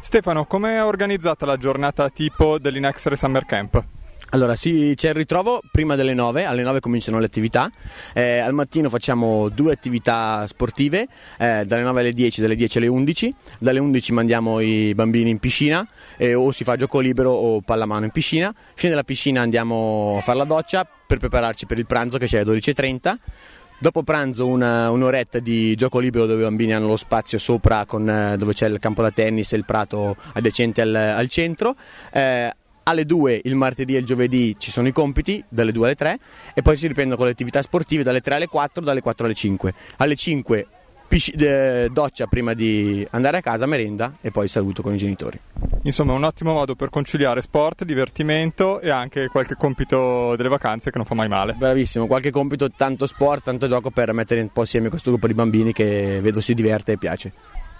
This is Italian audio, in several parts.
Stefano, come è organizzata la giornata tipo dell'Inexere Summer Camp? Allora, sì, c'è il ritrovo prima delle 9, alle 9 cominciano le attività, eh, al mattino facciamo due attività sportive, eh, dalle 9 alle 10, dalle 10 alle 11, dalle 11 mandiamo i bambini in piscina eh, o si fa gioco libero o pallamano in piscina, fine della piscina andiamo a fare la doccia per prepararci per il pranzo che c'è alle 12.30, Dopo pranzo una, un'oretta di gioco libero dove i bambini hanno lo spazio sopra con, eh, dove c'è il campo da tennis e il prato adiacente al, al centro. Eh, alle 2 il martedì e il giovedì ci sono i compiti, dalle 2 alle 3 e poi si riprendono con le attività sportive dalle 3 alle 4, dalle 4 alle 5. Alle 5 pisci, eh, doccia prima di andare a casa, merenda e poi saluto con i genitori. Insomma, è un ottimo modo per conciliare sport, divertimento e anche qualche compito delle vacanze che non fa mai male. Bravissimo, qualche compito, tanto sport, tanto gioco per mettere un po' insieme questo gruppo di bambini che vedo si diverte e piace.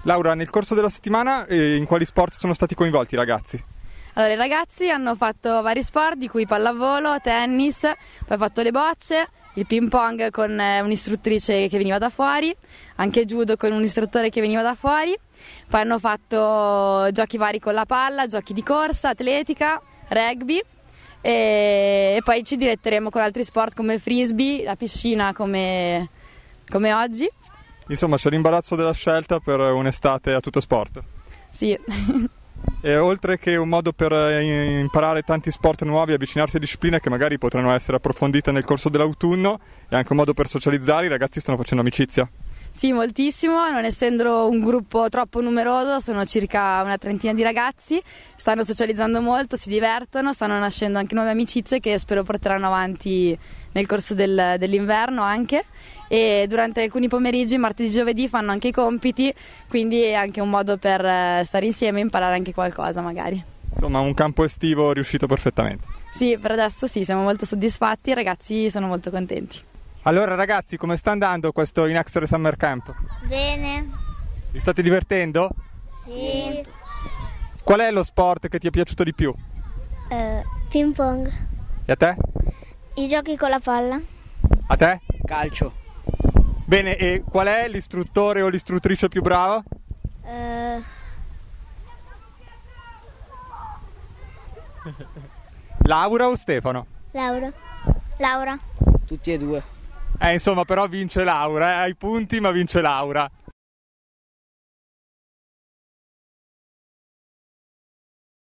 Laura, nel corso della settimana eh, in quali sport sono stati coinvolti i ragazzi? Allora, i ragazzi hanno fatto vari sport, di cui pallavolo, tennis, poi ho fatto le bocce, il ping pong con eh, un'istruttrice che veniva da fuori, anche judo con un istruttore che veniva da fuori, poi hanno fatto giochi vari con la palla, giochi di corsa, atletica, rugby e, poi ci diretteremo con altri sport come frisbee, la piscina come, come oggi. Insomma c'è l'imbarazzo della scelta per un'estate a tutto sport. Sì. e oltre che un modo per eh, imparare tanti sport nuovi, avvicinarsi a discipline che magari potranno essere approfondite nel corso dell'autunno, è anche un modo per socializzare, i ragazzi stanno facendo amicizia. Sì, moltissimo, non essendo un gruppo troppo numeroso, sono circa una trentina di ragazzi, stanno socializzando molto, si divertono, stanno nascendo anche nuove amicizie che spero porteranno avanti nel corso del, dell'inverno anche e durante alcuni pomeriggi, martedì e giovedì, fanno anche i compiti, quindi è anche un modo per eh, stare insieme e imparare anche qualcosa magari. Insomma, un campo estivo riuscito perfettamente. Sì, per adesso sì, siamo molto soddisfatti, i ragazzi sono molto contenti. Allora ragazzi, come sta andando questo Inaxore Summer Camp? Bene. Vi state divertendo? Sì. Qual è lo sport che ti è piaciuto di più? Uh, ping pong. E a te? I giochi con la palla. A te? Calcio. Bene, e qual è l'istruttore o l'istruttrice più brava? Uh... Eh. Laura o Stefano? Laura. Laura. Tutti e due. Eh, insomma, però vince Laura, eh. ai punti ma vince Laura.